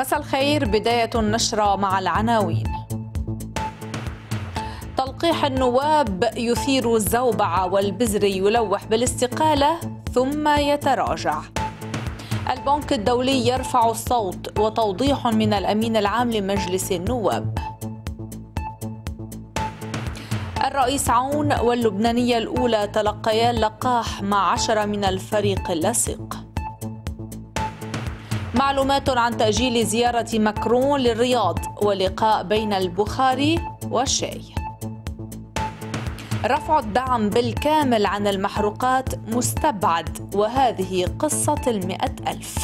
مساء الخير بداية النشرة مع العناوين تلقيح النواب يثير الزوبعة والبزري يلوح بالاستقالة ثم يتراجع البنك الدولي يرفع الصوت وتوضيح من الأمين العام لمجلس النواب الرئيس عون واللبنانية الأولى تلقيا اللقاح مع عشرة من الفريق اللاصق معلومات عن تأجيل زيارة مكرون للرياض ولقاء بين البخاري والشاي رفع الدعم بالكامل عن المحروقات مستبعد وهذه قصة المئة ألف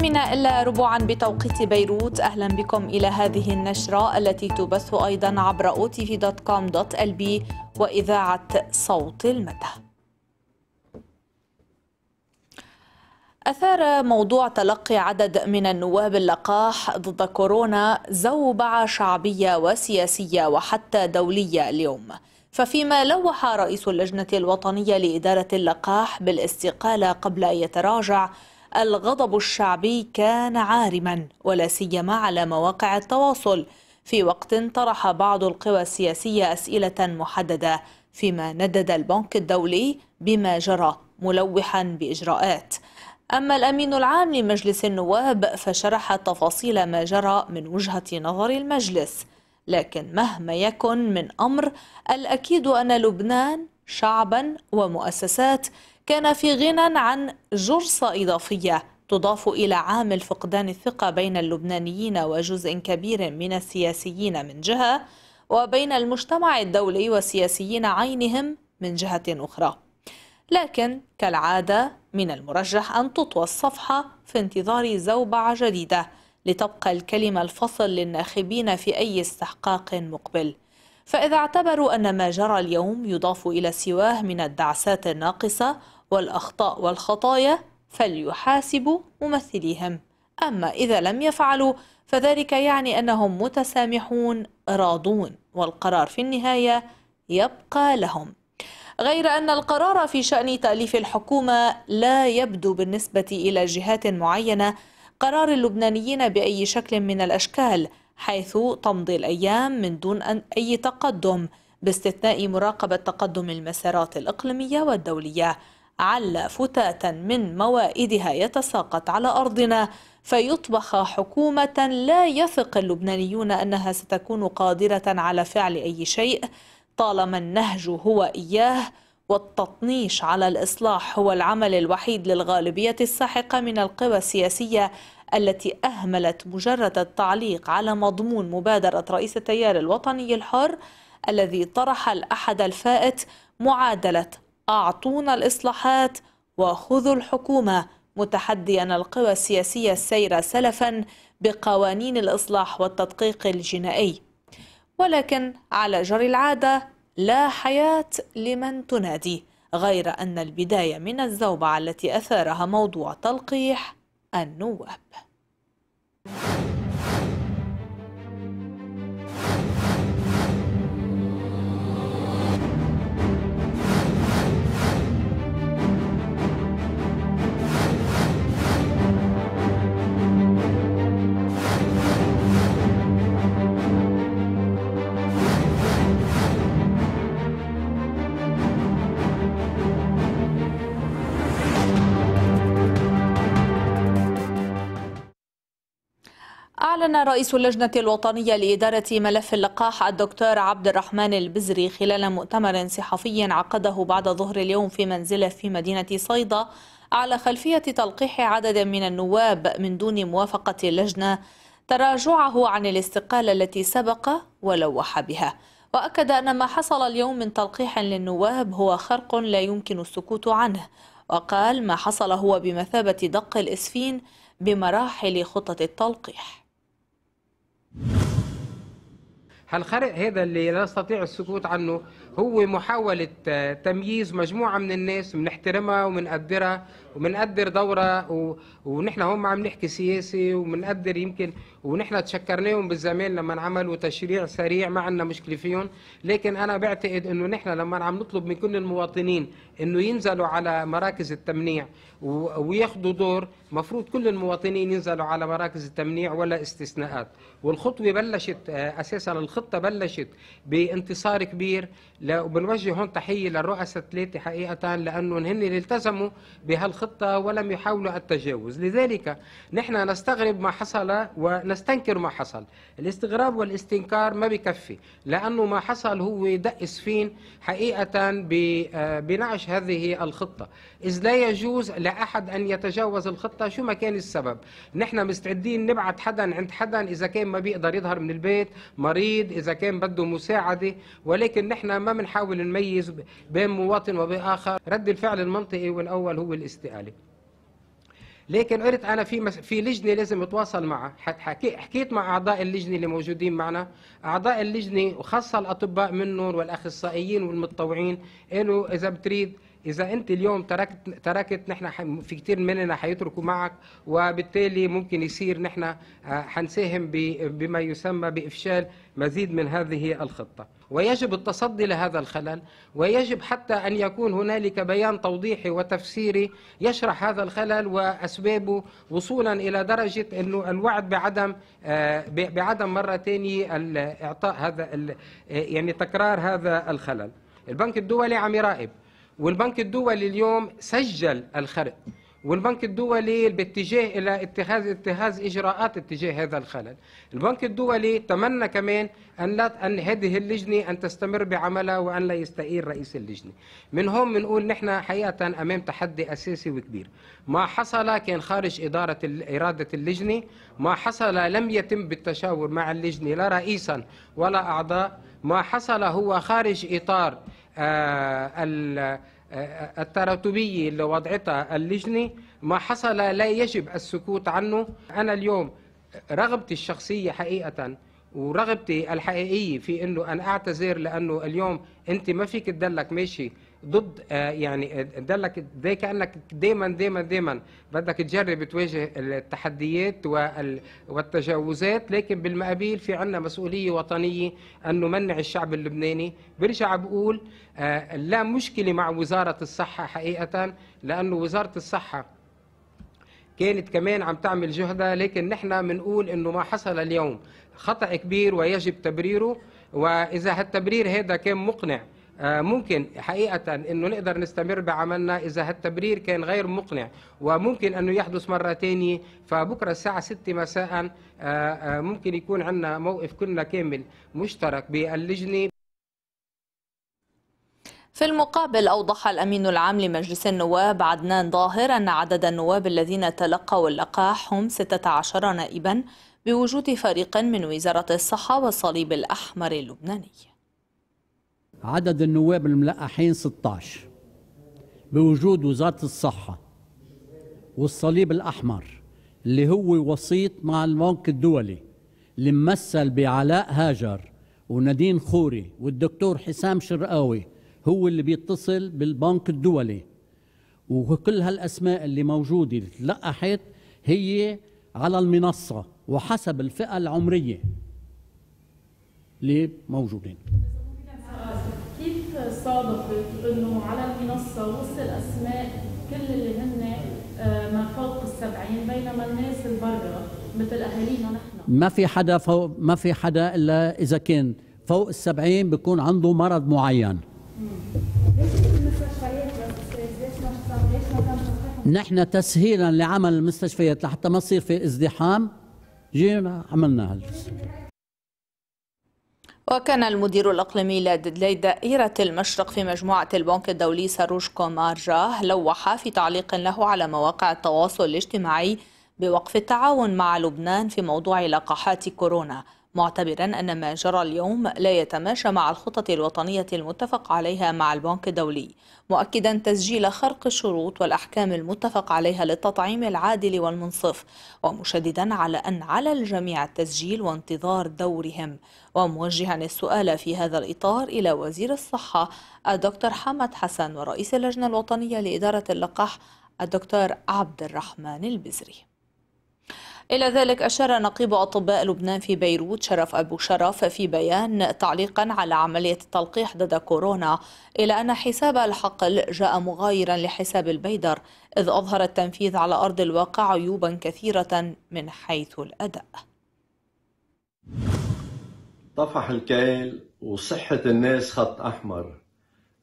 الثامنة إلا ربعا بتوقيت بيروت أهلا بكم إلى هذه النشرة التي تبث أيضا عبر otv.com.lb دوت كوم دوت وإذاعة صوت المدى أثار موضوع تلقي عدد من النواب اللقاح ضد كورونا زوبعة شعبية وسياسية وحتى دولية اليوم ففيما لوح رئيس اللجنة الوطنية لإدارة اللقاح بالاستقالة قبل أن يتراجع الغضب الشعبي كان عارما ولا سيما على مواقع التواصل في وقت طرح بعض القوى السياسية أسئلة محددة فيما ندد البنك الدولي بما جرى ملوحا بإجراءات أما الأمين العام لمجلس النواب فشرح تفاصيل ما جرى من وجهة نظر المجلس لكن مهما يكن من أمر الأكيد أن لبنان شعبا ومؤسسات كان في غنى عن جرصة إضافية تضاف إلى عامل فقدان الثقة بين اللبنانيين وجزء كبير من السياسيين من جهة وبين المجتمع الدولي وسياسيين عينهم من جهة أخرى لكن كالعادة من المرجح أن تطوى الصفحة في انتظار زوبعة جديدة لتبقى الكلمة الفصل للناخبين في أي استحقاق مقبل فإذا اعتبروا أن ما جرى اليوم يضاف إلى سواه من الدعسات الناقصة والأخطاء والخطايا فليحاسبوا ممثليهم أما إذا لم يفعلوا فذلك يعني أنهم متسامحون راضون والقرار في النهاية يبقى لهم غير أن القرار في شأن تأليف الحكومة لا يبدو بالنسبة إلى جهات معينة قرار اللبنانيين بأي شكل من الأشكال حيث تمضي الأيام من دون أن أي تقدم باستثناء مراقبة تقدم المسارات الإقليمية والدولية عل فتاة من موائدها يتساقط على أرضنا فيطبخ حكومة لا يثق اللبنانيون أنها ستكون قادرة على فعل أي شيء طالما النهج هو إياه والتطنيش على الإصلاح هو العمل الوحيد للغالبية الساحقة من القوى السياسية التي أهملت مجرد التعليق على مضمون مبادرة رئيس التيار الوطني الحر الذي طرح الأحد الفائت معادلة أعطونا الإصلاحات وخذوا الحكومة متحديا القوى السياسية السيرة سلفا بقوانين الإصلاح والتدقيق الجنائي ولكن على جري العادة لا حياة لمن تنادي غير أن البداية من الزوبعة التي أثارها موضوع تلقيح النواب أعلن رئيس اللجنة الوطنية لإدارة ملف اللقاح الدكتور عبد الرحمن البزري خلال مؤتمر صحفي عقده بعد ظهر اليوم في منزله في مدينة صيدا على خلفية تلقيح عدد من النواب من دون موافقة اللجنة تراجعه عن الاستقالة التي سبق ولوح بها وأكد أن ما حصل اليوم من تلقيح للنواب هو خرق لا يمكن السكوت عنه وقال ما حصل هو بمثابة دق الإسفين بمراحل خطة التلقيح هالخرق هذا اللي لا نستطيع السكوت عنه هو محاولة تمييز مجموعة من الناس بنحترمها ومنقدرها ومنقدر دورها ونحن هم عم نحكي سياسي ومنقدر يمكن ونحن تشكرناهم بالزمان لما عملوا تشريع سريع ما عندنا مشكله فيهم لكن انا بعتقد انه نحن لما عم نطلب من كل المواطنين انه ينزلوا على مراكز التمنيع وياخذوا دور مفروض كل المواطنين ينزلوا على مراكز التمنيع ولا استثناءات والخطوه بلشت آه، اساسا الخطه بلشت بانتصار كبير وبنوجه هون تحيه للرؤساء الثلاثه حقيقه لانهم هن التزموا بهالخطه ولم يحاولوا التجاوز لذلك نحن نستغرب ما حصل و نستنكر ما حصل الاستغراب والاستنكار ما بكفي لأنه ما حصل هو دق سفين حقيقة آه، بنعش هذه الخطة إذ لا يجوز لأحد أن يتجاوز الخطة شو ما كان السبب نحن مستعدين نبعت حدا عند حدا إذا كان ما بيقدر يظهر من البيت مريض إذا كان بده مساعدة ولكن نحن ما بنحاول نميز بين مواطن وبآخر رد الفعل المنطقي والأول هو الاستقالة لكن قلت انا في مس... في لجنه لازم اتواصل معها حكي... حكيت مع اعضاء اللجنه اللي موجودين معنا اعضاء اللجنه وخاصه الاطباء منهم والاخصائيين والمتطوعين قالوا اذا بتريد اذا انت اليوم تركت تركت نحن في كثير مننا حيتركوا معك وبالتالي ممكن يصير نحن آه، حنساهم بما يسمى بافشال مزيد من هذه الخطه ويجب التصدي لهذا الخلل ويجب حتى ان يكون هنالك بيان توضيحي وتفسيري يشرح هذا الخلل واسبابه وصولا الى درجه انه الوعد بعدم آه، بعدم مره ثانيه اعطاء هذا يعني تكرار هذا الخلل البنك الدولي عم يراقب والبنك الدولي اليوم سجل الخلل والبنك الدولي باتجاه الى اتخاذ اتخاذ اجراءات اتجاه هذا الخلل. البنك الدولي تمنى كمان ان لا ان هذه اللجنه ان تستمر بعملها وان لا يستقيل رئيس اللجنه. من هون بنقول نحن حقيقه امام تحدي اساسي وكبير. ما حصل كان خارج اداره اراده اللجنه، ما حصل لم يتم بالتشاور مع اللجنه لا رئيسا ولا اعضاء، ما حصل هو خارج اطار آه، آه، التراتبية اللي وضعتها اللجنة ما حصل لا يجب السكوت عنه أنا اليوم رغبتي الشخصية حقيقة ورغبتي الحقيقية في أنه أن أعتذر لأنه اليوم أنت ما فيك تدلك ماشي ضد آه، يعني آه، دلك زي كانك دايما دايما دايما بدك تجرب تواجه التحديات والتجاوزات لكن بالمقابل في عنا مسؤوليه وطنيه ان نمنع الشعب اللبناني برجع بقول آه، لا مشكله مع وزاره الصحه حقيقه لانه وزاره الصحه كانت كمان عم تعمل جهدها لكن نحن بنقول انه ما حصل اليوم خطا كبير ويجب تبريره واذا هالتبرير هذا كان مقنع آه، ممكن حقيقة أنه نقدر نستمر بعملنا إذا هالتبرير كان غير مقنع وممكن أنه يحدث مرة تانية فبكرة الساعة 6 مساء آه، آه، ممكن يكون عندنا موقف كلنا كامل مشترك باللجنة في المقابل أوضح الأمين العام لمجلس النواب عدنان ظاهر أن عدد النواب الذين تلقوا اللقاح هم 16 نائبا بوجود فريق من وزارة الصحة والصليب الأحمر اللبناني عدد النواب الملقحين 16 بوجود وزارة الصحة والصليب الأحمر اللي هو وسيط مع البنك الدولي اللي ممثل بعلاء هاجر وندين خوري والدكتور حسام شرقاوي هو اللي بيتصل بالبنك الدولي وكل هالأسماء اللي موجودة اللي تلقحت هي على المنصة وحسب الفئة العمرية اللي موجودين صادفت انه على المنصه وصل اسماء كل اللي هن آه، ما فوق السبعين بينما الناس اللي برا مثل اهالينا نحن ما في حدا فوق ما في حدا الا اذا كان فوق السبعين بيكون عنده مرض معين نحن تسهيلا لعمل المستشفيات لحتى ما يصير في ازدحام جينا عملنا هالجزء وكان المدير الإقليمي لدائرة المشرق في مجموعة البنك الدولي ساروش كومارجاه لوح في تعليق له على مواقع التواصل الاجتماعي بوقف التعاون مع لبنان في موضوع لقاحات كورونا معتبرا أن ما جرى اليوم لا يتماشى مع الخطط الوطنية المتفق عليها مع البنك الدولي مؤكدا تسجيل خرق الشروط والأحكام المتفق عليها للتطعيم العادل والمنصف ومشددا على أن على الجميع التسجيل وانتظار دورهم وموجها السؤال في هذا الإطار إلى وزير الصحة الدكتور حمد حسن ورئيس اللجنة الوطنية لإدارة اللقاح الدكتور عبد الرحمن البزري إلى ذلك أشار نقيب أطباء لبنان في بيروت شرف أبو شرف في بيان تعليقا على عملية التلقيح ضد كورونا إلى أن حساب الحقل جاء مغايرا لحساب البيدر إذ أظهر التنفيذ على أرض الواقع عيوبا كثيرة من حيث الأداء طفح الكيل وصحة الناس خط أحمر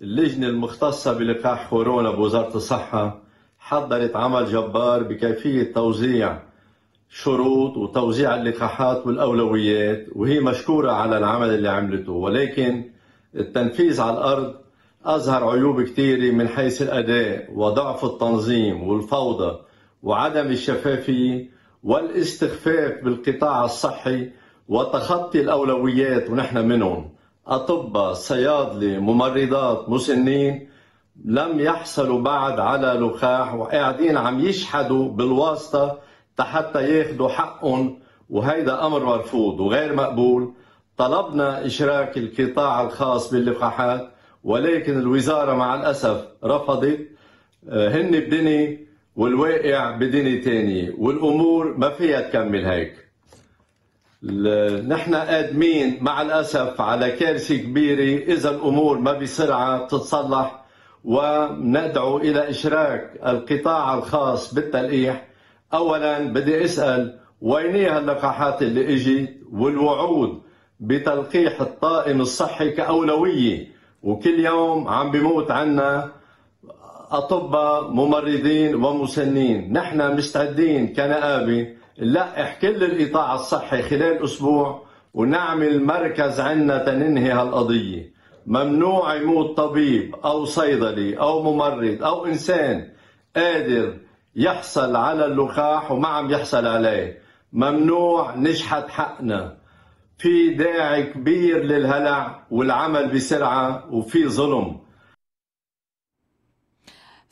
اللجنة المختصة بلقاح كورونا بوزارة الصحة حضرت عمل جبار بكيفية توزيع شروط وتوزيع اللقاحات والأولويات وهي مشكورة على العمل اللي عملته ولكن التنفيذ على الأرض أظهر عيوب كثيرة من حيث الأداء وضعف التنظيم والفوضى وعدم الشفافية والاستخفاف بالقطاع الصحي وتخطي الأولويات ونحن منهم أطباء صيادلة ممرضات مسنين لم يحصلوا بعد على لقاح وقاعدين عم يشحدوا بالواسطة حتى ياخذوا حقهم وهيدا أمر مرفوض وغير مقبول طلبنا إشراك القطاع الخاص باللقاحات ولكن الوزارة مع الأسف رفضت آه، هن بدني والواقع بدني تاني والأمور ما فيها تكمل هيك نحن قادمين مع الأسف على كارثة كبيرة إذا الأمور ما بسرعة تتصلح وندعو إلى إشراك القطاع الخاص بالتلقيح أولا بدي أسأل هي اللقاحات اللي إجت والوعود بتلقيح الطائم الصحي كأولوية وكل يوم عم بموت عنا أطباء ممرضين ومسنين نحن مستعدين كنقابة لا احكي القطاع الصحي خلال اسبوع ونعمل مركز عنا تننهي هالقضيه ممنوع يموت طبيب او صيدلي او ممرض او انسان قادر يحصل على اللقاح وما عم يحصل عليه ممنوع نشحت حقنا في داعي كبير للهلع والعمل بسرعه وفي ظلم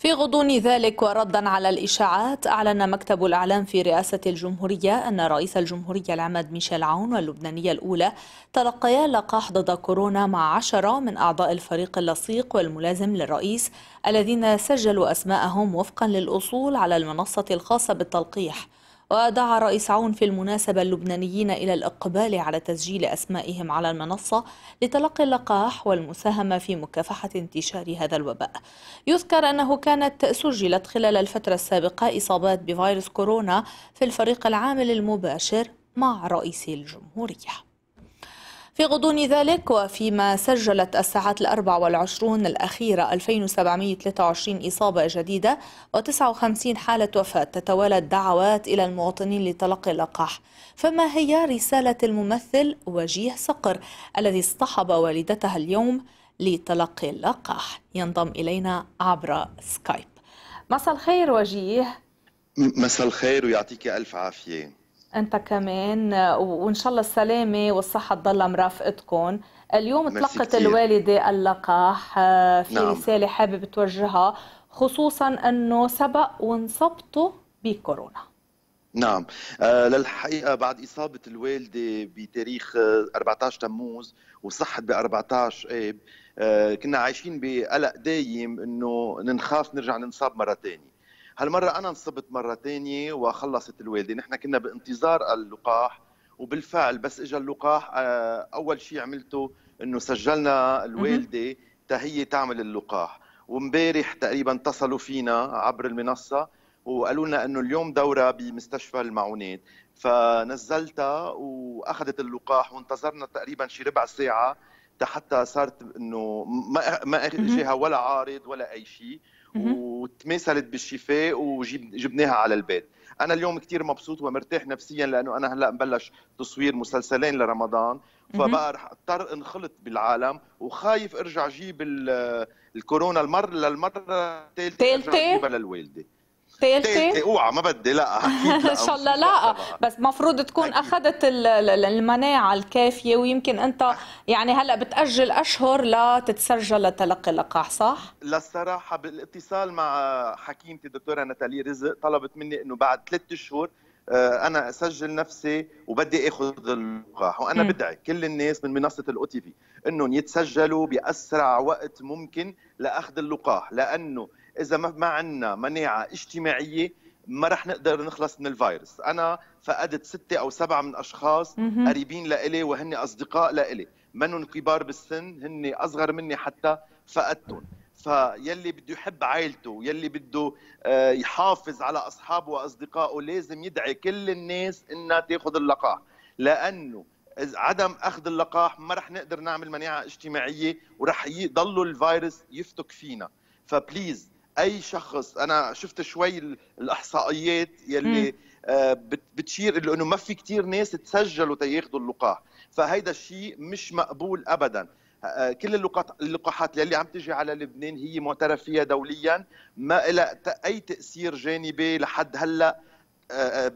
في غضون ذلك وردا على الإشاعات أعلن مكتب الإعلام في رئاسة الجمهورية أن رئيس الجمهورية العماد ميشيل عون واللبنانية الأولى تلقيا لقاح ضد كورونا مع عشرة من أعضاء الفريق اللصيق والملازم للرئيس الذين سجلوا أسماءهم وفقا للأصول على المنصة الخاصة بالتلقيح ودعا رئيس عون في المناسبة اللبنانيين إلى الإقبال على تسجيل أسمائهم على المنصة لتلقي اللقاح والمساهمة في مكافحة انتشار هذا الوباء يذكر أنه كانت سجلت خلال الفترة السابقة إصابات بفيروس كورونا في الفريق العامل المباشر مع رئيس الجمهورية في غضون ذلك وفيما سجلت الساعات الأربع والعشرون الأخيرة 2723 إصابة جديدة و59 حالة وفاة تتوالى الدعوات إلى المواطنين لتلقي اللقاح فما هي رسالة الممثل وجيه صقر الذي اصطحب والدتها اليوم لتلقي اللقاح ينضم إلينا عبر سكايب مساء الخير وجيه مساء الخير ويعطيك ألف عافية انت كمان وان شاء الله السلامه والصحه تضل مرافقتكم اليوم تلقت الوالده اللقاح آه، في نعم. رساله حابب توجهها خصوصا انه سبق وانصبتوا بكورونا نعم آه، للحقيقه بعد اصابه الوالده بتاريخ 14 آه، تموز وصحت ب 14 اب كنا عايشين بقلق دايم انه نخاف نرجع ننصاب مره ثانيه هالمره انا انصبت مره ثانيه وخلصت الوالده نحن كنا بانتظار اللقاح وبالفعل بس اجى اللقاح آه، اول شيء عملته انه سجلنا الوالده تهي تعمل اللقاح ومبارح تقريبا اتصلوا فينا عبر المنصه وقالوا لنا انه اليوم دوره بمستشفى المعونات فنزلتها واخذت اللقاح وانتظرنا تقريبا شي ربع ساعه حتى صارت انه ما ما اجاها ولا عارض ولا اي شيء وتمثلت بالشفاء وجبناها على البيت انا اليوم كثير مبسوط ومرتاح نفسيا لانه انا هلا مبلش تصوير مسلسلين لرمضان فبقى رح اضطر انخلط بالعالم وخايف ارجع اجيب الكورونا المره للمره الثالثه اجيبها للوالده ثالثه اوعى ما بدي لا ان شاء الله لا بس مفروض تكون أكيد. اخذت المناعه الكافيه ويمكن انت أه. يعني هلا بتاجل اشهر لتتسجل لتلقي اللقاح صح للصراحه بالاتصال مع حكيمتي الدكتوره نتالي رزق طلبت مني انه بعد ثلاث اشهر آه، انا اسجل نفسي وبدي اخذ اللقاح وانا م. بدعي كل الناس من منصه الاو تي في انهم يتسجلوا باسرع وقت ممكن لاخذ اللقاح لانه اذا ما, ما عندنا مناعه اجتماعيه ما رح نقدر نخلص من الفيروس انا فقدت ستة او سبعة من اشخاص قريبين لإلي وهن اصدقاء لإلي منهم كبار بالسن هن اصغر مني حتى فقدتهم فيلي بده يحب عائلته يلي بده آه، يحافظ على اصحابه واصدقائه لازم يدعي كل الناس انها تاخذ اللقاح لانه عدم اخذ اللقاح ما رح نقدر نعمل مناعه اجتماعيه ورح يضلوا الفيروس يفتك فينا فبليز اي شخص انا شفت شوي الاحصائيات يلي آه، بتشير انه ما في كثير ناس تسجلوا تياخذوا اللقاح فهيدا الشيء مش مقبول ابدا آه، آه، كل اللقاحات اللي عم تجي على لبنان هي معترف فيها دوليا ما لها اي تاثير جانبي لحد هلا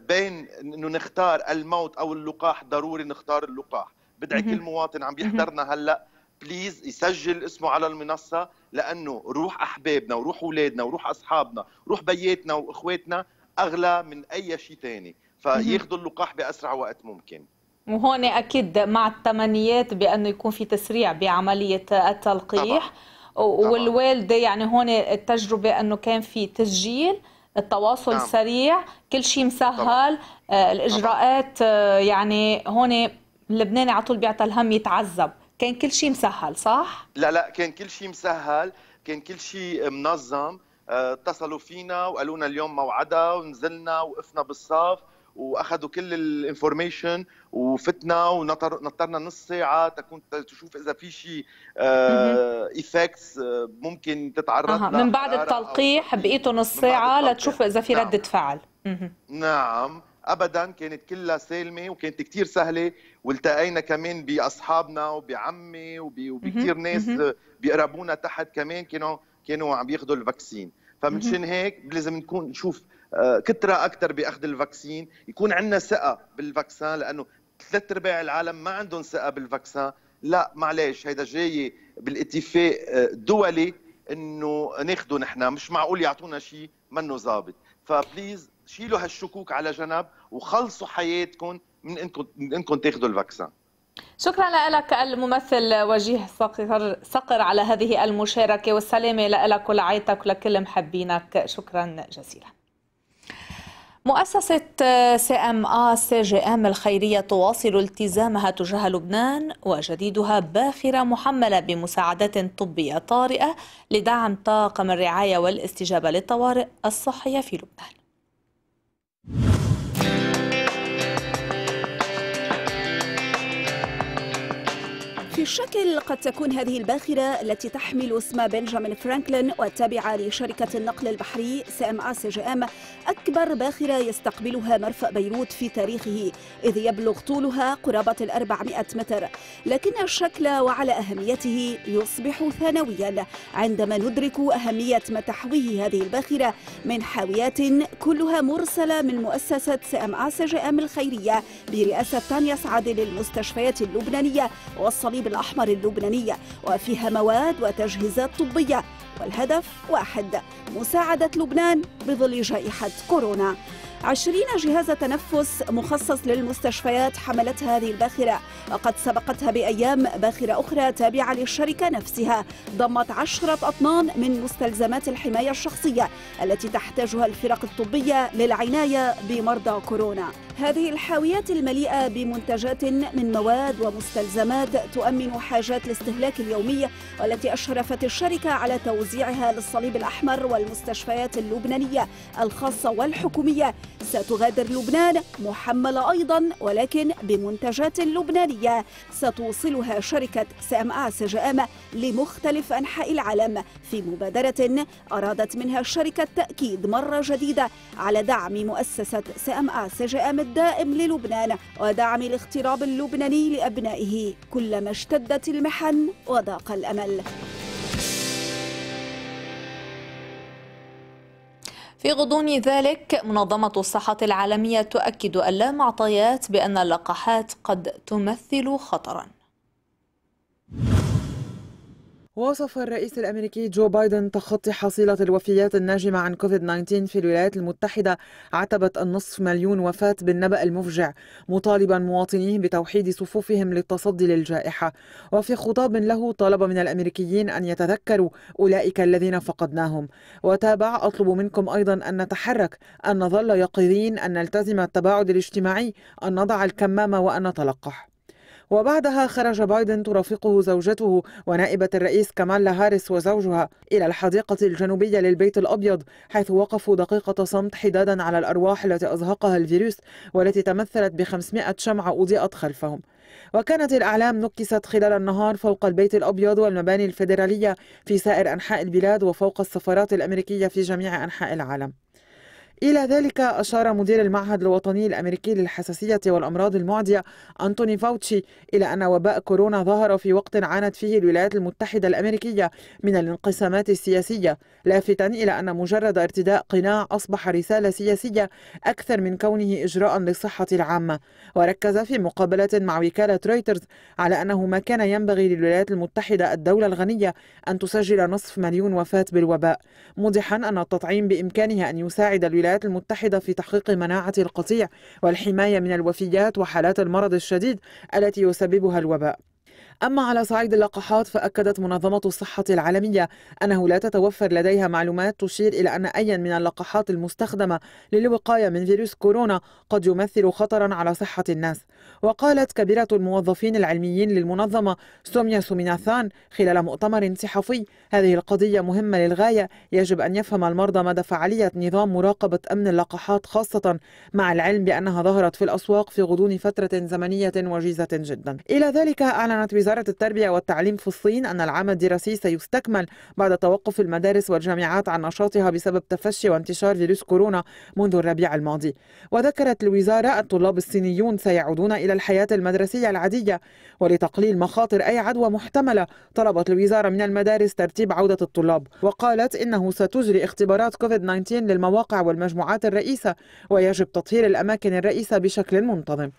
بين انه نختار الموت او اللقاح ضروري نختار اللقاح بدعي كل مواطن عم يحضرنا هلا بليز يسجل اسمه على المنصه لانه روح احبابنا وروح اولادنا وروح اصحابنا روح بياتنا واخواتنا اغلى من اي شيء ثاني فياخذوا اللقاح باسرع وقت ممكن وهون اكيد مع التمنيات بانه يكون في تسريع بعمليه التلقيح طبعا. والوالده يعني هون التجربه انه كان في تسجيل التواصل طبعا. نعم. سريع كل شيء مسهل طبعا. آه، الاجراءات آه، يعني هون اللبناني على طول بيعطى الهم يتعذب كان كل شيء مسهل صح؟ لا لا كان كل شيء مسهل كان كل شيء منظم آه، اتصلوا فينا وقالوا لنا اليوم موعدها ونزلنا وقفنا بالصف واخذوا كل الانفورميشن وفتنا ونطرنا نص ساعه تكون تشوف اذا في شيء ايفكتس آه، آه، ممكن تتعرض أه. من بعد التلقيح بقيتوا نص ساعه لتشوفوا اذا في نعم. رده فعل مه. نعم ابدا كانت كلها سالمه وكانت كثير سهله والتقينا كمان باصحابنا وبعمي وبكثير ناس بيقربونا تحت كمان كانوا كانوا عم ياخذوا الفاكسين فمنشان هيك لازم نكون نشوف آه، كثره اكثر باخذ الفاكسين يكون عندنا ثقه بالفاكسان لانه ثلاث ارباع العالم ما عندهم ثقه بالفاكسان لا معلش هيدا جاي بالاتفاق آه، دولي انه ناخده نحن مش معقول يعطونا شيء منه ظابط فبليز شيلوا هالشكوك على جنب وخلصوا حياتكم من انكم من انكم تاخذوا الفاكسان شكرا لك الممثل وجيه صقر صقر على هذه المشاركه والسلامه لك ولعائلتك ولكل محبينك شكرا جزيلا مؤسسة سي ام ا سي جي ام الخيرية تواصل التزامها تجاه لبنان وجديدها باخرة محملة بمساعدات طبية طارئة لدعم طاقم الرعاية والاستجابة للطوارئ الصحية في لبنان. في الشكل قد تكون هذه الباخرة التي تحمل اسم بنجامين فرانكلين والتابعة لشركة النقل البحري سي ام سي جي ام أكبر باخرة يستقبلها مرفأ بيروت في تاريخه إذ يبلغ طولها قرابة ال 400 متر لكن الشكل وعلى أهميته يصبح ثانويا عندما ندرك أهمية ما تحويه هذه الباخرة من حاويات كلها مرسلة من مؤسسة سي ام سي جي ام الخيرية برئاسة تانيا سعد للمستشفيات اللبنانية والصليب الأحمر اللبنانية وفيها مواد وتجهيزات طبية والهدف واحد مساعدة لبنان بظل جائحة كورونا 20 جهاز تنفس مخصص للمستشفيات حملت هذه الباخرة وقد سبقتها بأيام باخرة أخرى تابعة للشركة نفسها ضمت عشرة أطنان من مستلزمات الحماية الشخصية التي تحتاجها الفرق الطبية للعناية بمرضى كورونا هذه الحاويات المليئة بمنتجات من مواد ومستلزمات تؤمن حاجات الاستهلاك اليومي والتي أشرفت الشركة على توزيعها للصليب الأحمر والمستشفيات اللبنانية الخاصة والحكومية ستغادر لبنان محملة أيضا ولكن بمنتجات لبنانية ستوصلها شركة سام أم لمختلف أنحاء العالم في مبادرة أرادت منها الشركة التأكيد مرة جديدة على دعم مؤسسة سام أم الدائم للبنان ودعم الاغتراب اللبناني لأبنائه كلما اشتدت المحن وضاق الأمل في غضون ذلك منظمة الصحة العالمية تؤكد ألا معطيات بأن اللقاحات قد تمثل خطراً وصف الرئيس الامريكي جو بايدن تخطي حصيله الوفيات الناجمه عن كوفيد 19 في الولايات المتحده عتبه النصف مليون وفاه بالنبأ المفجع مطالبا مواطنيه بتوحيد صفوفهم للتصدي للجائحه وفي خطاب له طلب من الامريكيين ان يتذكروا اولئك الذين فقدناهم وتابع اطلب منكم ايضا ان نتحرك ان نظل يقظين ان نلتزم التباعد الاجتماعي ان نضع الكمامه وان نتلقح وبعدها خرج بايدن ترافقه زوجته ونائبة الرئيس كامالا هاريس وزوجها إلى الحديقة الجنوبية للبيت الأبيض حيث وقفوا دقيقة صمت حدادا على الأرواح التي أزهقها الفيروس والتي تمثلت ب 500 شمعة أضيئت خلفهم وكانت الأعلام نكست خلال النهار فوق البيت الأبيض والمباني الفيدرالية في سائر أنحاء البلاد وفوق السفارات الأمريكية في جميع أنحاء العالم إلى ذلك أشار مدير المعهد الوطني الأمريكي للحساسية والأمراض المعدية أنتوني فاوتشي إلى أن وباء كورونا ظهر في وقت عانت فيه الولايات المتحدة الأمريكية من الانقسامات السياسية لافتا إلى أن مجرد ارتداء قناع أصبح رسالة سياسية أكثر من كونه إجراء للصحة العامة وركز في مقابلة مع وكالة رويترز على أنه ما كان ينبغي للولايات المتحدة الدولة الغنية أن تسجل نصف مليون وفاة بالوباء موضحا أن التطعيم بإمكانها أن يساعد الولايات الولايات المتحدة في تحقيق مناعة القطيع والحماية من الوفيات وحالات المرض الشديد التي يسببها الوباء أما على صعيد اللقاحات فأكدت منظمة الصحة العالمية أنه لا تتوفر لديها معلومات تشير إلى أن أيا من اللقاحات المستخدمة للوقاية من فيروس كورونا قد يمثل خطرا على صحة الناس وقالت كبيرة الموظفين العلميين للمنظمة سوميا سوميناثان خلال مؤتمر صحفي هذه القضية مهمة للغاية يجب أن يفهم المرضى مدى فعالية نظام مراقبة أمن اللقاحات خاصة مع العلم بأنها ظهرت في الأسواق في غضون فترة زمنية وجيزة جدا إلى ذلك أعلنت وزارة وزارة التربية والتعليم في الصين أن العام الدراسي سيستكمل بعد توقف المدارس والجامعات عن نشاطها بسبب تفشي وانتشار فيروس كورونا منذ الربيع الماضي وذكرت الوزارة الطلاب الصينيون سيعودون إلى الحياة المدرسية العادية ولتقليل مخاطر أي عدوى محتملة طلبت الوزارة من المدارس ترتيب عودة الطلاب وقالت إنه ستجري اختبارات كوفيد 19 للمواقع والمجموعات الرئيسة ويجب تطهير الأماكن الرئيسة بشكل منتظم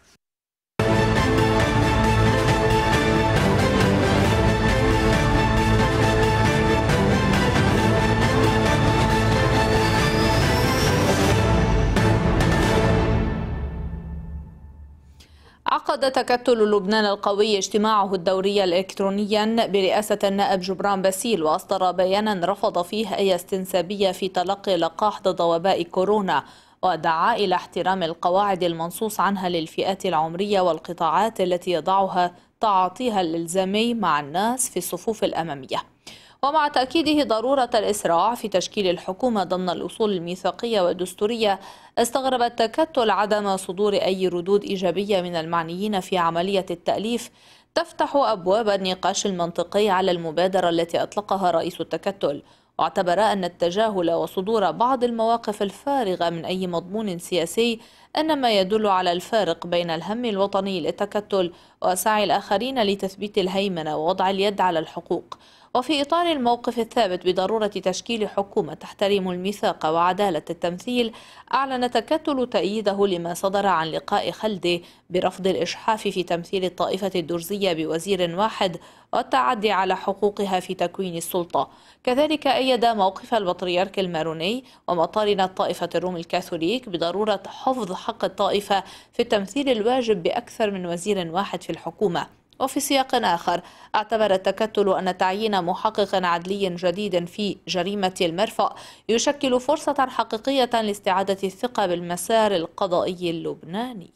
عقد تكتل لبنان القوي اجتماعه الدوري الكترونيا برئاسه النائب جبران باسيل واصدر بيانا رفض فيه اي استنسابيه في تلقي لقاح ضد وباء كورونا ودعا الى احترام القواعد المنصوص عنها للفئات العمريه والقطاعات التي يضعها تعاطيها الالزامي مع الناس في الصفوف الاماميه ومع تأكيده ضرورة الإسراع في تشكيل الحكومة ضمن الأصول الميثاقية والدستورية استغرب التكتل عدم صدور أي ردود إيجابية من المعنيين في عملية التأليف تفتح أبواب النقاش المنطقي على المبادرة التي أطلقها رئيس التكتل واعتبر أن التجاهل وصدور بعض المواقف الفارغة من أي مضمون سياسي إنما يدل على الفارق بين الهم الوطني للتكتل وسعي الآخرين لتثبيت الهيمنة ووضع اليد على الحقوق وفي إطار الموقف الثابت بضرورة تشكيل حكومة تحترم الميثاق وعدالة التمثيل أعلن تكتل تأييده لما صدر عن لقاء خلده برفض الإشحاف في تمثيل الطائفة الدرزية بوزير واحد والتعدي على حقوقها في تكوين السلطة كذلك أيد موقف البطريرك الماروني ومطارنة الطائفة الروم الكاثوليك بضرورة حفظ حق الطائفة في التمثيل الواجب بأكثر من وزير واحد في الحكومة وفي سياق آخر اعتبر التكتل أن تعيين محقق عدلي جديد في جريمة المرفأ يشكل فرصة حقيقية لاستعادة الثقة بالمسار القضائي اللبناني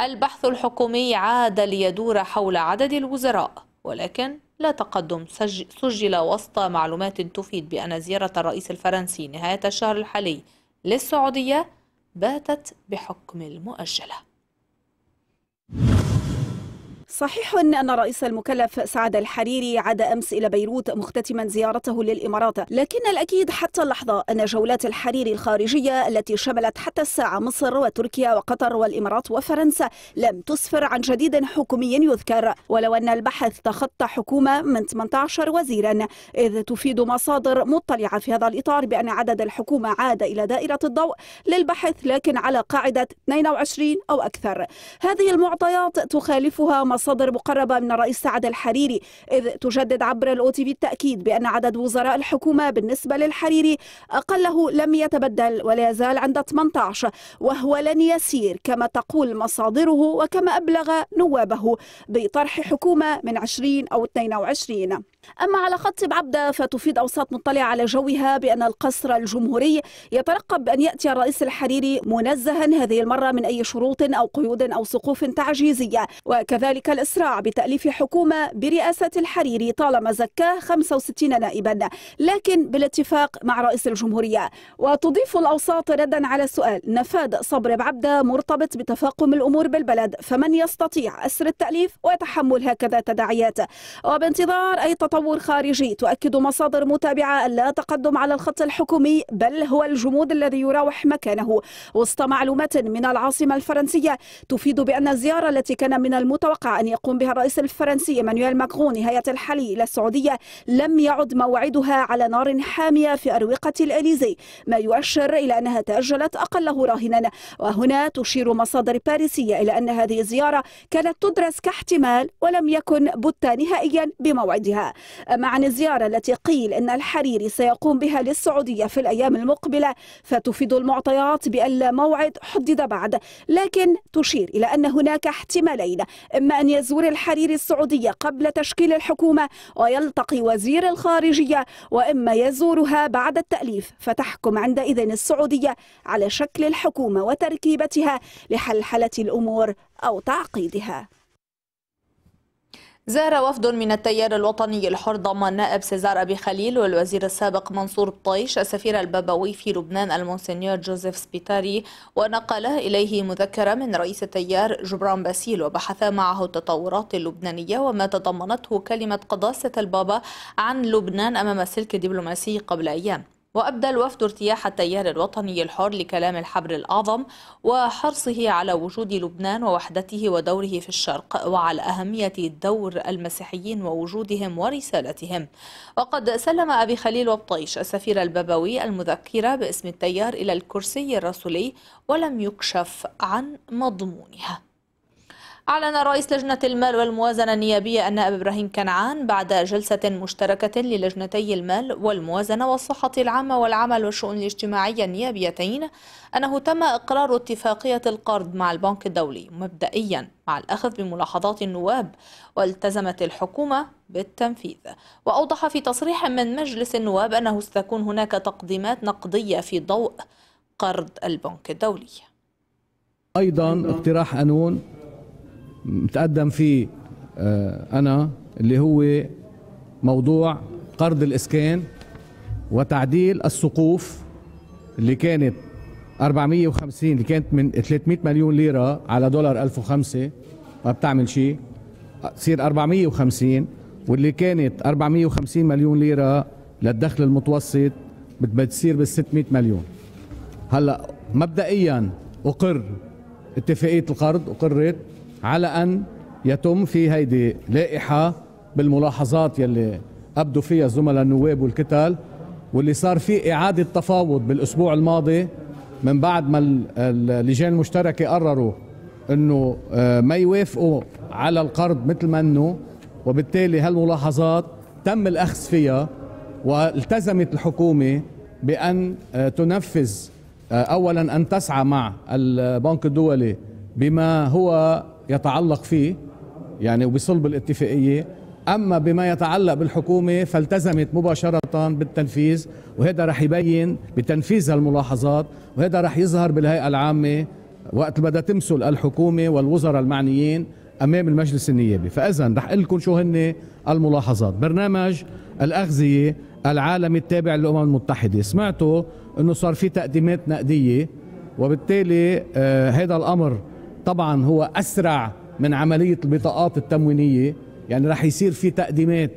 البحث الحكومي عاد ليدور حول عدد الوزراء ولكن لا تقدم سجل وسط معلومات تفيد بأن زيارة الرئيس الفرنسي نهاية الشهر الحالي للسعودية باتت بحكم المؤجله صحيح أن, أن رئيس المكلف سعد الحريري عاد أمس إلى بيروت مختتما زيارته للإمارات لكن الأكيد حتى اللحظة أن جولات الحريري الخارجية التي شملت حتى الساعة مصر وتركيا وقطر والإمارات وفرنسا لم تسفر عن جديد حكومي يذكر ولو أن البحث تخطى حكومة من 18 وزيرا إذ تفيد مصادر مطلعة في هذا الإطار بأن عدد الحكومة عاد إلى دائرة الضوء للبحث لكن على قاعدة 22 أو أكثر هذه المعطيات تخالفها مصادر مصادر مقربة من الرئيس سعد الحريري إذ تجدد عبر الأو تي في التأكيد بأن عدد وزراء الحكومة بالنسبة للحريري أقله لم يتبدل ولا يزال عند 18 وهو لن يسير كما تقول مصادره وكما أبلغ نوابه بطرح حكومة من 20 أو 22 أما على خط بعبدة فتفيد أوساط مطلعة على جوها بأن القصر الجمهوري يترقب أن يأتي الرئيس الحريري منزها هذه المرة من أي شروط أو قيود أو سقوف تعجيزية وكذلك الإسراع بتأليف حكومة برئاسة الحريري طالما زكاه 65 نائبا لكن بالاتفاق مع رئيس الجمهورية وتضيف الأوساط ردا على السؤال نفاد صبر بعبدة مرتبط بتفاقم الأمور بالبلد فمن يستطيع أسر التأليف وتحمل هكذا تداعيات وبانتظار أي تطور خارجي تؤكد مصادر متابعة لا تقدم على الخط الحكومي بل هو الجمود الذي يراوح مكانه وسط معلومات من العاصمة الفرنسية تفيد بأن الزيارة التي كان من المتوقع أن أن يقوم بها الرئيس الفرنسي مانويل ماكرون نهاية الحلي إلى السعودية لم يعد موعدها على نار حامية في أروقة الإليزي ما يؤشر إلى أنها تأجلت أقله راهنا وهنا تشير مصادر باريسية إلى أن هذه الزيارة كانت تدرس كاحتمال ولم يكن بت نهائيا بموعدها أما عن الزيارة التي قيل أن الحريري سيقوم بها للسعودية في الأيام المقبلة فتفيد المعطيات بأن الموعد حدد بعد لكن تشير إلى أن هناك احتمالين إما أن يزور الحريري السعودية قبل تشكيل الحكومة ويلتقي وزير الخارجية وإما يزورها بعد التأليف فتحكم عندئذ السعودية على شكل الحكومة وتركيبتها لحلحلة الأمور أو تعقيدها زار وفد من التيار الوطني الحر ضم النائب سيزار أبي خليل والوزير السابق منصور الطيش السفير البابوي في لبنان المونسنيور جوزيف سبيتاري ونقل إليه مذكرة من رئيس التيار جبران باسيل وبحث معه التطورات اللبنانية وما تضمنته كلمة قداسة البابا عن لبنان أمام السلك الدبلوماسي قبل أيام وأبدى الوفد ارتياح التيار الوطني الحر لكلام الحبر الأعظم وحرصه على وجود لبنان ووحدته ودوره في الشرق وعلى أهمية دور المسيحيين ووجودهم ورسالتهم وقد سلم أبي خليل وبطيش السفير البابوي المذكرة باسم التيار إلى الكرسي الرسولي ولم يكشف عن مضمونها أعلن رئيس لجنة المال والموازنة النيابية أن أبي إبراهيم كنعان بعد جلسة مشتركة للجنتي المال والموازنة والصحة العامة والعمل والشؤون الاجتماعية النيابيتين أنه تم إقرار اتفاقية القرض مع البنك الدولي مبدئيا مع الأخذ بملاحظات النواب والتزمت الحكومة بالتنفيذ وأوضح في تصريح من مجلس النواب أنه ستكون هناك تقديمات نقدية في ضوء قرض البنك الدولي أيضا اقتراح قانون متقدم فيه آه، أنا اللي هو موضوع قرض الإسكان وتعديل السقوف اللي كانت 450 اللي كانت من 300 مليون ليرة على دولار 1005 ما بتعمل شيء تصير 450 واللي كانت 450 مليون ليرة للدخل المتوسط بتصير بال 600 مليون هلا مبدئيا اقر اتفاقيه القرض اقرت على أن يتم في هيدي لائحة بالملاحظات يلي أبدوا فيها الزملاء النواب والكتل واللي صار فيه إعادة تفاوض بالأسبوع الماضي من بعد ما اللجان المشتركة قرروا أنه آه، ما يوافقوا على القرض مثل ما أنه وبالتالي هالملاحظات تم الأخذ فيها والتزمت الحكومة بأن آه، تنفذ آه، أولا أن تسعى مع البنك الدولي بما هو يتعلق فيه يعني وبصلب الاتفاقية أما بما يتعلق بالحكومة فالتزمت مباشرة بالتنفيذ وهذا رح يبين بتنفيذ هالملاحظات وهذا رح يظهر بالهيئة العامة وقت بدها تمثل الحكومة والوزراء المعنيين أمام المجلس النيابي فإذا رح أقول لكم شو هن الملاحظات برنامج الأغذية العالمي التابع للأمم المتحدة سمعتوا أنه صار في تقديمات نقدية وبالتالي آه، هذا الأمر طبعا هو أسرع من عملية البطاقات التموينية يعني رح يصير في تقديمات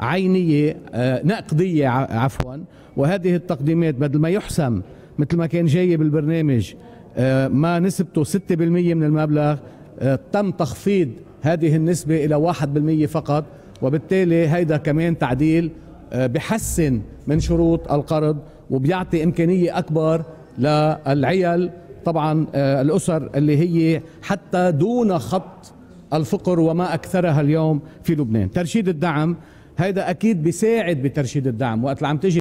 عينية آه، نقدية عفوا وهذه التقديمات بدل ما يحسم مثل ما كان جاي بالبرنامج آه، ما نسبته 6% من المبلغ آه، تم تخفيض هذه النسبة إلى 1% فقط وبالتالي هيدا كمان تعديل بحسن من شروط القرض وبيعطي إمكانية أكبر للعيال طبعا آه، الأسر اللي هي حتى دون خط الفقر وما أكثرها اليوم في لبنان ترشيد الدعم هيدا أكيد بيساعد بترشيد الدعم وقت اللي عم تجي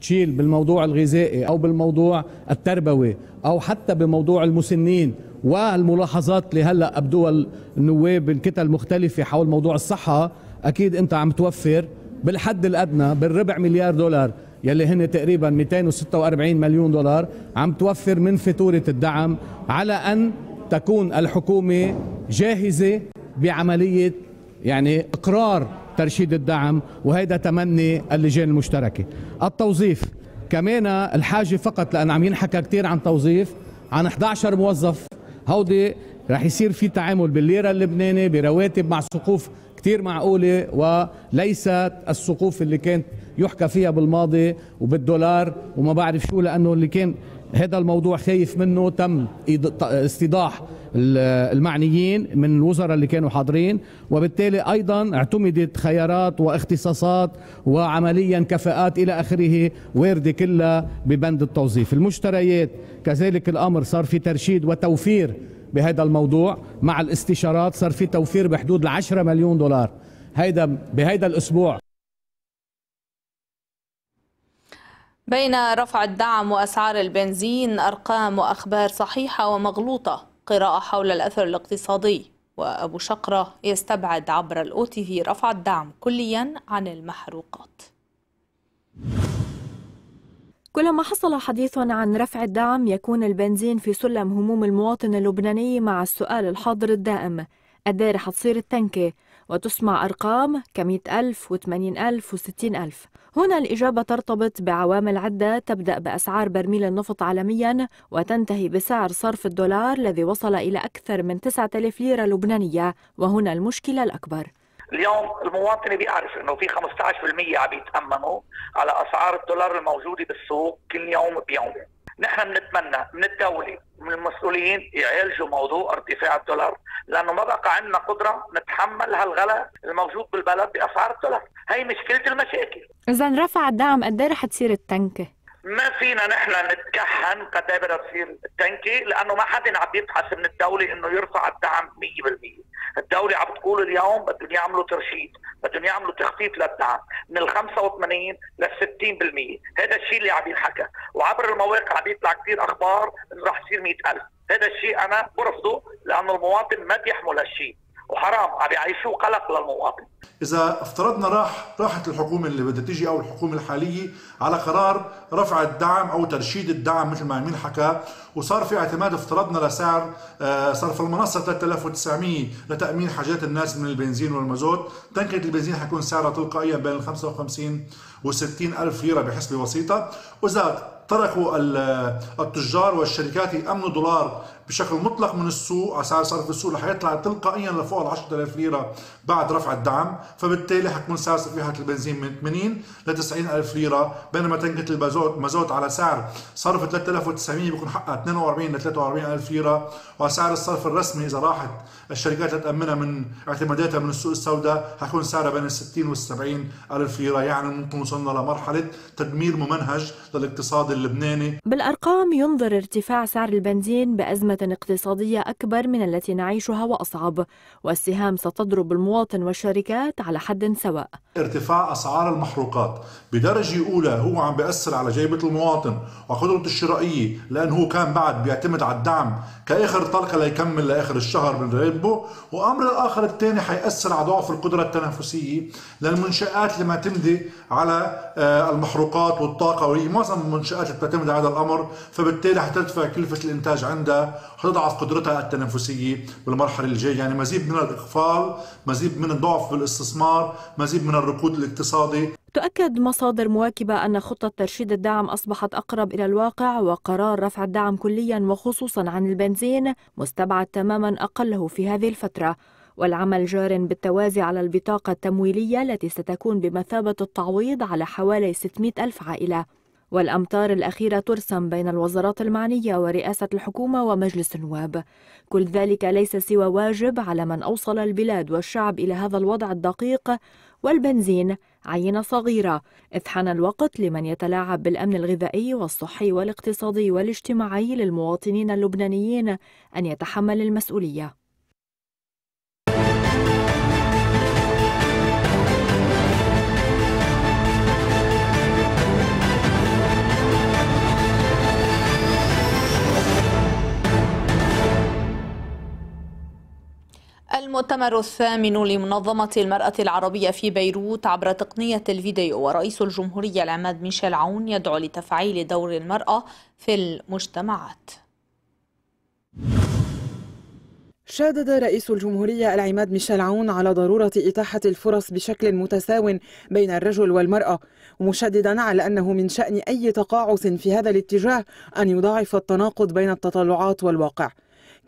تشيل بالموضوع الغذائي أو بالموضوع التربوي أو حتى بموضوع المسنين والملاحظات اللي هلا ابدوها النواب من كتل مختلفه حول موضوع الصحه اكيد انت عم توفر بالحد الادنى بالربع مليار دولار يلي هن تقريبا 246 مليون دولار عم توفر من فاتورة الدعم على أن تكون الحكومة جاهزة بعملية يعني إقرار ترشيد الدعم وهذا تمني اللجان المشتركة التوظيف كمان الحاجة فقط لأن عم ينحكى كثير عن توظيف عن 11 موظف هودي رح يصير في تعامل بالليرة اللبنانية برواتب مع سقوف كثير معقولة وليست السقوف اللي كانت يحكى فيها بالماضي وبالدولار وما بعرف شو لانه اللي كان هذا الموضوع خايف منه تم استيضاح المعنيين من الوزراء اللي كانوا حاضرين وبالتالي ايضا اعتمدت خيارات واختصاصات وعمليا كفاءات الى اخره وارده كلها ببند التوظيف المشتريات كذلك الامر صار في ترشيد وتوفير بهذا الموضوع مع الاستشارات صار في توفير بحدود العشرة مليون دولار هيدا بهيدا الاسبوع بين رفع الدعم وأسعار البنزين أرقام وأخبار صحيحة ومغلوطة قراءة حول الأثر الاقتصادي وأبو شقرة يستبعد عبر الأو تي في رفع الدعم كليا عن المحروقات كلما حصل حديث عن رفع الدعم يكون البنزين في سلم هموم المواطن اللبناني مع السؤال الحاضر الدائم قديه حتصير التنكه وتسمع أرقام كمئة ألف وثمانين ألف وستين ألف هنا الإجابة ترتبط بعوامل عدة تبدأ بأسعار برميل النفط عالميا وتنتهي بسعر صرف الدولار الذي وصل إلى أكثر من 9000 ليرة لبنانية وهنا المشكلة الأكبر اليوم المواطن بيعرف انه في 15% عم يتامنوا على اسعار الدولار الموجوده بالسوق كل يوم بيوم نحن بنتمنى من الدولة ومن المسؤولين يعالجوا موضوع ارتفاع الدولار لأنه ما بقى عندنا قدرة نتحمل هالغلاء الموجود بالبلد بأسعار الدولار هي مشكلة المشاكل إذا رفع الدعم قد إيه رح تصير التنكة؟ ما فينا نحن نتكهن قد ايه بدها تصير تنكي لانه ما حدا عم يبحث من الدوله انه يرفع الدعم 100% الدوله عم تقول اليوم بدهم يعملوا ترشيد بدهم يعملوا تخفيف للدعم من ال 85 لل 60% هذا الشيء اللي عم ينحكى وعبر المواقع عم يطلع كثير اخبار انه رح تصير 100000 هذا الشيء انا برفضه لانه المواطن ما بيحمل هالشيء وحرام عم يعيشوه قلق للمواطن اذا افترضنا راح راحت الحكومه اللي بدها تيجي او الحكومه الحاليه على قرار رفع الدعم او ترشيد الدعم مثل ما امين حكى وصار في اعتماد افترضنا لسعر آه، صرف المنصه 3900 لتامين حاجات الناس من البنزين والمازوت تنكره البنزين حيكون سعرها تلقائيا بين 55 و 60 الف ليره بحسبه بسيطه واذا تركوا التجار والشركات يأمنوا دولار بشكل مطلق من السوق اسعار صرف السوق رح يطلع تلقائيا لفوق ال 10000 ليره بعد رفع الدعم فبالتالي حتكون سعر صفيحه البنزين من 80 ل 90000 ليره بينما تنكه المازوت على سعر صرف 3900 بيكون حقها 42 ل 43000 ليره وسعر الصرف الرسمي اذا راحت الشركات تامنها من اعتماداتها من السوق السوداء حيكون سعرها بين ال 60 وال 70 الف ليره يعني ممكن وصلنا لمرحله تدمير ممنهج للاقتصاد اللبناني بالارقام ينظر ارتفاع سعر البنزين بازمه اقتصادية أكبر من التي نعيشها وأصعب والسهام ستضرب المواطن والشركات على حد سواء ارتفاع أسعار المحروقات بدرجة أولى هو عم بيأثر على جيبة المواطن وقدرته الشرائية لأنه هو كان بعد بيعتمد على الدعم كآخر طلقة ليكمل لآخر الشهر من راتبه وأمر الآخر الثاني حيأثر على ضعف القدرة التنافسية للمنشآت لما معتمدة على آه، المحروقات والطاقة وهي معظم المنشآت اللي بتعتمد على هذا الأمر فبالتالي حترتفع كلفة الإنتاج عندها حتضعف قدرتها التنافسيه بالمرحله الجايه يعني مزيد من الاقفال مزيد من الضعف بالاستثمار مزيد من الركود الاقتصادي تؤكد مصادر مواكبة أن خطة ترشيد الدعم أصبحت أقرب إلى الواقع وقرار رفع الدعم كليا وخصوصا عن البنزين مستبعد تماما أقله في هذه الفترة والعمل جار بالتوازي على البطاقة التمويلية التي ستكون بمثابة التعويض على حوالي 600 ألف عائلة والأمطار الأخيرة ترسم بين الوزارات المعنية ورئاسة الحكومة ومجلس النواب كل ذلك ليس سوى واجب على من أوصل البلاد والشعب إلى هذا الوضع الدقيق والبنزين عينة صغيرة إذ حان الوقت لمن يتلاعب بالأمن الغذائي والصحي والاقتصادي والاجتماعي للمواطنين اللبنانيين أن يتحمل المسؤولية المؤتمر الثامن لمنظمة المرأة العربية في بيروت عبر تقنية الفيديو ورئيس الجمهورية العماد ميشيل عون يدعو لتفعيل دور المرأة في المجتمعات شادد رئيس الجمهورية العماد ميشيل عون على ضرورة إتاحة الفرص بشكل متساو بين الرجل والمرأة مشددا على أنه من شأن أي تقاعس في هذا الاتجاه أن يضاعف التناقض بين التطلعات والواقع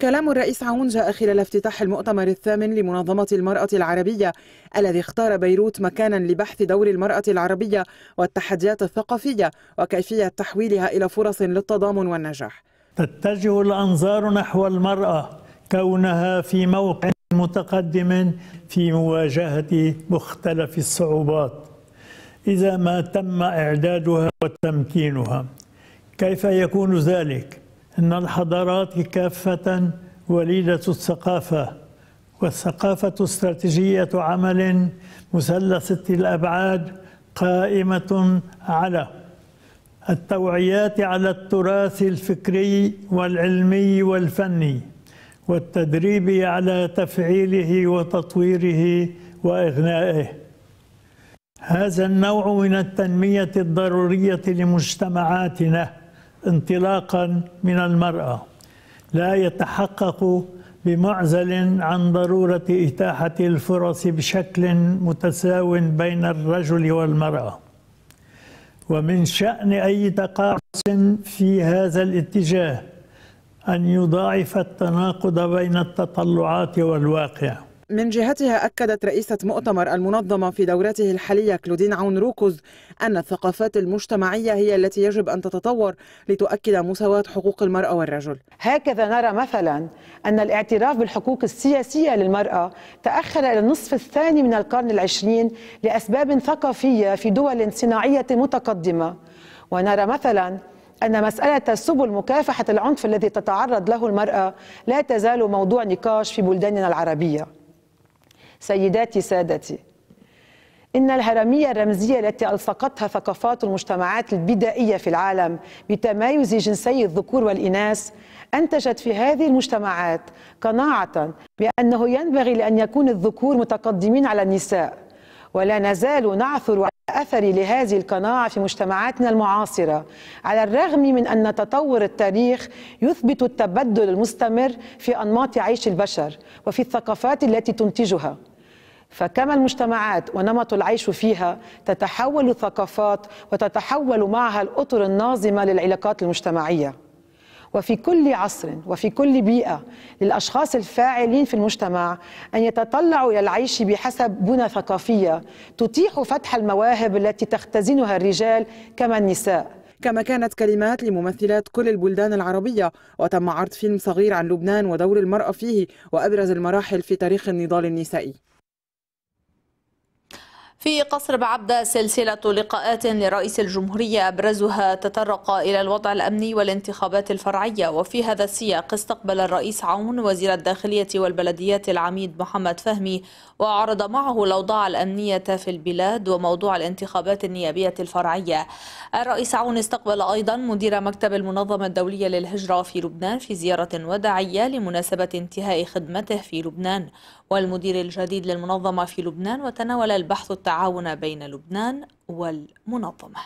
كلام الرئيس عون جاء خلال افتتاح المؤتمر الثامن لمنظمة المرأة العربية الذي اختار بيروت مكانا لبحث دور المرأة العربية والتحديات الثقافية وكيفية تحويلها إلى فرص للتضامن والنجاح تتجه الأنظار نحو المرأة كونها في موقع متقدم في مواجهة مختلف الصعوبات إذا ما تم إعدادها وتمكينها كيف يكون ذلك؟ ان الحضارات كافه وليده الثقافه والثقافه استراتيجيه عمل مثلثه الابعاد قائمه على التوعيات على التراث الفكري والعلمي والفني والتدريب على تفعيله وتطويره واغنائه هذا النوع من التنميه الضروريه لمجتمعاتنا انطلاقا من المرأة لا يتحقق بمعزل عن ضرورة إتاحة الفرص بشكل متساو بين الرجل والمرأة ومن شأن أي تقاعس في هذا الاتجاه أن يضاعف التناقض بين التطلعات والواقع من جهتها أكدت رئيسة مؤتمر المنظمة في دورته الحالية كلودين عون روكوز أن الثقافات المجتمعية هي التي يجب أن تتطور لتؤكد مساواة حقوق المرأة والرجل هكذا نرى مثلا أن الاعتراف بالحقوق السياسية للمرأة تأخر إلى النصف الثاني من القرن العشرين لأسباب ثقافية في دول صناعية متقدمة ونرى مثلا أن مسألة سبل مكافحة العنف الذي تتعرض له المرأة لا تزال موضوع نقاش في بلداننا العربية سيداتي سادتي إن الهرمية الرمزية التي ألصقتها ثقافات المجتمعات البدائية في العالم بتمايز جنسي الذكور والإناث أنتجت في هذه المجتمعات قناعة بأنه ينبغي لأن يكون الذكور متقدمين على النساء ولا نزال نعثر على أثر لهذه القناعة في مجتمعاتنا المعاصرة على الرغم من أن تطور التاريخ يثبت التبدل المستمر في أنماط عيش البشر وفي الثقافات التي تنتجها فكما المجتمعات ونمط العيش فيها تتحول الثقافات وتتحول معها الاطر الناظمه للعلاقات المجتمعيه وفي كل عصر وفي كل بيئه للاشخاص الفاعلين في المجتمع ان يتطلعوا الى العيش بحسب بنى ثقافيه تتيح فتح المواهب التي تختزنها الرجال كما النساء كما كانت كلمات لممثلات كل البلدان العربية وتم عرض فيلم صغير عن لبنان ودور المرأة فيه وأبرز المراحل في تاريخ النضال النسائي في قصر بعبدة سلسلة لقاءات لرئيس الجمهورية أبرزها تطرق إلى الوضع الأمني والانتخابات الفرعية وفي هذا السياق استقبل الرئيس عون وزير الداخلية والبلديات العميد محمد فهمي وعرض معه الأوضاع الأمنية في البلاد وموضوع الانتخابات النيابية الفرعية الرئيس عون استقبل أيضا مدير مكتب المنظمة الدولية للهجرة في لبنان في زيارة وداعية لمناسبة انتهاء خدمته في لبنان والمدير الجديد للمنظمة في لبنان وتناول البحث التعليمي التعاون بين لبنان والمنظمه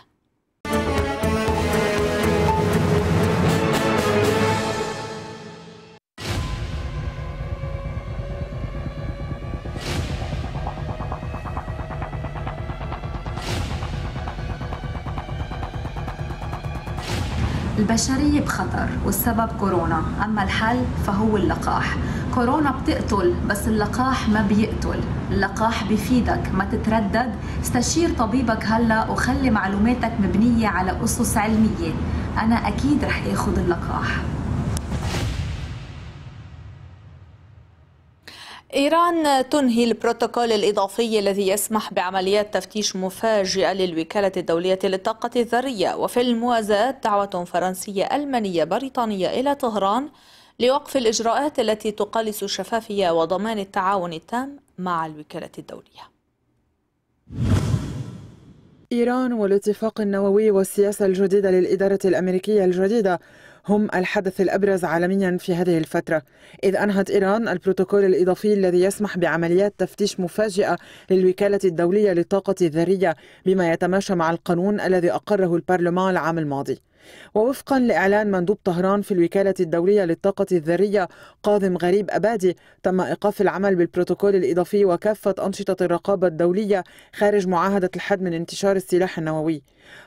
البشرية بخطر والسبب كورونا أما الحل فهو اللقاح كورونا بتقتل بس اللقاح ما بيقتل اللقاح بفيدك ما تتردد استشير طبيبك هلا وخلي معلوماتك مبنية على أسس علمية أنا أكيد رح آخد اللقاح إيران تنهي البروتوكول الإضافي الذي يسمح بعمليات تفتيش مفاجئة للوكالة الدولية للطاقة الذرية وفي الموازاة دعوة فرنسية ألمانية بريطانية إلى طهران لوقف الإجراءات التي تقلص الشفافية وضمان التعاون التام مع الوكالة الدولية إيران والاتفاق النووي والسياسة الجديدة للإدارة الأمريكية الجديدة هم الحدث الأبرز عالميا في هذه الفترة إذ أنهت إيران البروتوكول الإضافي الذي يسمح بعمليات تفتيش مفاجئة للوكالة الدولية للطاقة الذرية بما يتماشى مع القانون الذي أقره البرلمان العام الماضي ووفقا لإعلان مندوب طهران في الوكالة الدولية للطاقة الذرية قاضم غريب أبادي تم إيقاف العمل بالبروتوكول الإضافي وكافة أنشطة الرقابة الدولية خارج معاهدة الحد من انتشار السلاح النووي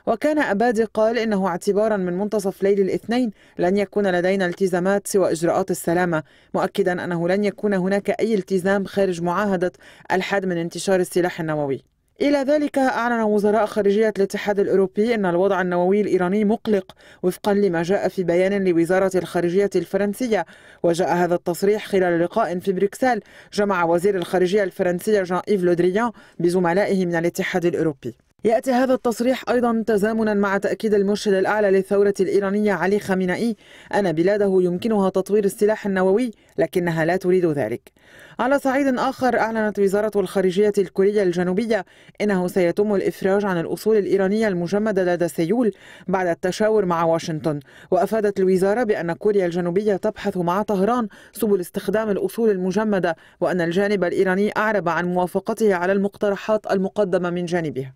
وكان أبادي قال إنه اعتبارا من منتصف ليل الاثنين لن يكون لدينا التزامات سوى إجراءات السلامة مؤكدا أنه لن يكون هناك أي التزام خارج معاهدة الحد من انتشار السلاح النووي إلى ذلك أعلن وزراء خارجية الاتحاد الأوروبي أن الوضع النووي الإيراني مقلق وفقا لما جاء في بيان لوزارة الخارجية الفرنسية وجاء هذا التصريح خلال لقاء في بروكسل جمع وزير الخارجية الفرنسية جان إيف لودريان بزملائه من الاتحاد الأوروبي يأتي هذا التصريح أيضا تزامنا مع تأكيد المرشد الأعلى للثورة الإيرانية علي خامنئي أن بلاده يمكنها تطوير السلاح النووي لكنها لا تريد ذلك على صعيد آخر أعلنت وزارة الخارجية الكورية الجنوبية أنه سيتم الإفراج عن الأصول الإيرانية المجمدة لدى سيول بعد التشاور مع واشنطن وأفادت الوزارة بأن كوريا الجنوبية تبحث مع طهران سبل استخدام الأصول المجمدة وأن الجانب الإيراني أعرب عن موافقته على المقترحات المقدمة من جانبها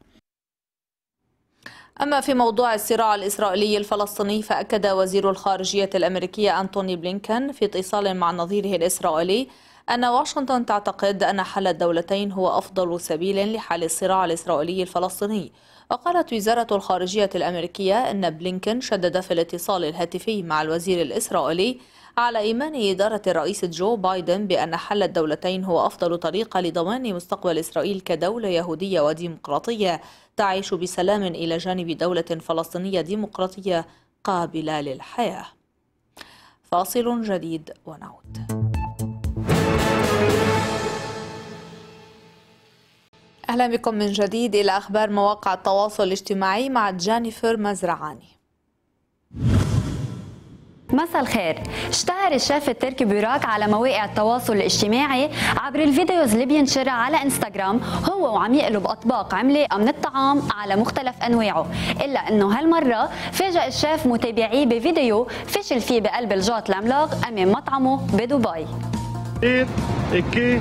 أما في موضوع الصراع الإسرائيلي الفلسطيني فأكد وزير الخارجية الأمريكية أنتوني بلينكن في اتصال مع نظيره الإسرائيلي أن واشنطن تعتقد أن حل الدولتين هو أفضل سبيل لحل الصراع الإسرائيلي الفلسطيني وقالت وزارة الخارجية الأمريكية أن بلينكن شدد في الاتصال الهاتفي مع الوزير الإسرائيلي على إيمان إدارة الرئيس جو بايدن بأن حل الدولتين هو أفضل طريقة لضمان مستقبل إسرائيل كدولة يهودية وديمقراطية تعيش بسلام إلى جانب دولة فلسطينية ديمقراطية قابلة للحياة فاصل جديد ونعود أهلا بكم من جديد إلى أخبار مواقع التواصل الاجتماعي مع جانيفر مزرعاني مساء الخير اشتهر الشيف التركي بوراك على مواقع التواصل الاجتماعي عبر الفيديوز اللي بينشرها على انستغرام هو وعم يقلب اطباق عملاقه من الطعام على مختلف انواعه الا انه هالمره فاجأ الشيف متابعيه بفيديو فشل فيه بقلب الجات العملاق امام مطعمه بدبي إيه، إيه،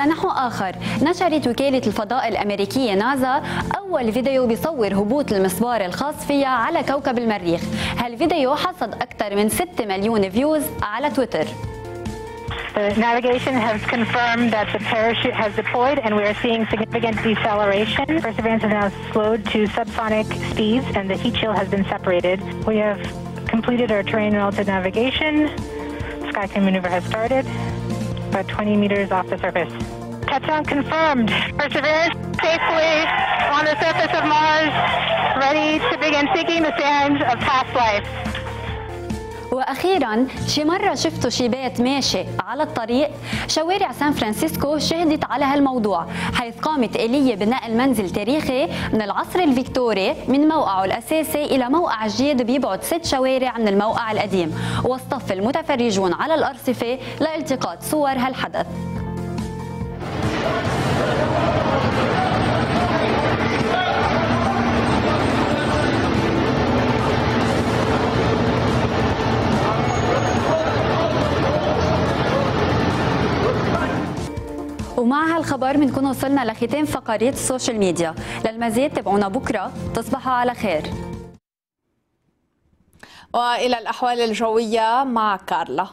على نحو آخر نشرت وكالة الفضاء الأمريكية نازا أول فيديو بيصور هبوط المسبار الخاص فيها على كوكب المريخ هالفيديو حصد أكثر من 6 مليون فيوز على تويتر The navigation has confirmed that the parachute has deployed and we are seeing significant deceleration. Perseverance has now slowed to subsonic speeds and the heat shield has been separated. We have completed our terrain relative navigation. Sky Skycam maneuver has started. about 20 meters off the surface. Touchdown confirmed. Perseverance safely on the surface of Mars, ready to begin seeking the sands of past life. واخيرا شي مره شفتوا شي بيت ماشي على الطريق شوارع سان فرانسيسكو شهدت على هالموضوع حيث قامت آلية بنقل منزل تاريخي من العصر الفيكتوري من موقعه الاساسي الى موقع جديد بيبعد ست شوارع من الموقع القديم واصطف المتفرجون على الارصفه لالتقاط صور هالحدث ومع هالخبر بنكون وصلنا لختام فقرات السوشيال ميديا للمزيد تابعونا بكرة تصبحوا على خير وإلى الأحوال الجوية مع كارلا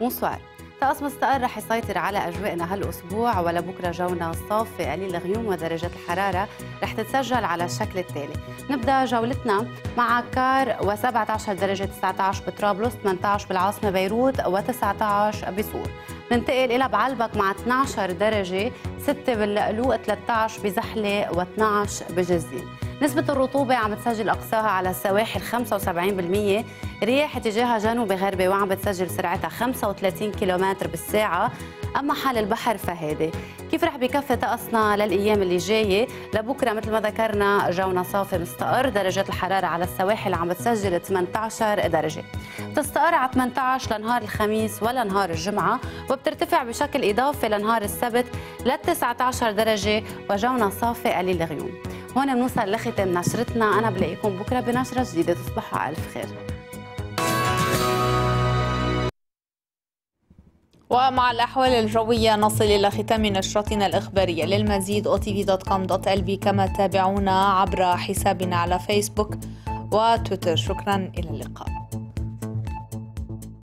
Bonsoir. طقس مستقر رح يسيطر على أجوائنا هالأسبوع ولا بكره جونا صافي قليل غيوم ودرجات الحرارة رح تتسجل على الشكل التالي نبدأ جولتنا مع كار و17 درجة 19 بطرابلس 18 بالعاصمة بيروت و19 بسور ننتقل إلى بعلبك مع 12 درجة 6 باللقلوق 13 بزحلة و12 بجزيل نسبة الرطوبة عم تسجل أقصاها على السواحل 75% رياح اتجاهها جنوبي غربي وعم بتسجل سرعتها 35 كيلومتر بالساعة أما حال البحر فهادي كيف رح بكفي طقسنا للأيام اللي جاية لبكرة مثل ما ذكرنا جونا صافي مستقر درجات الحرارة على السواحل عم بتسجل 18 درجة بتستقر على 18 لنهار الخميس ولا نهار الجمعة وبترتفع بشكل إضافي لنهار السبت لل 19 درجة وجونا صافي قليل الغيوم هون بنوصل لختم نشرتنا أنا بلاقيكم بكرة بنشرة جديدة تصبحوا على ألف خير ومع الأحوال الجوية نصل إلى ختام نشرتنا الإخبارية للمزيد otv.com.lb كما تابعونا عبر حسابنا على فيسبوك وتويتر شكرا إلى اللقاء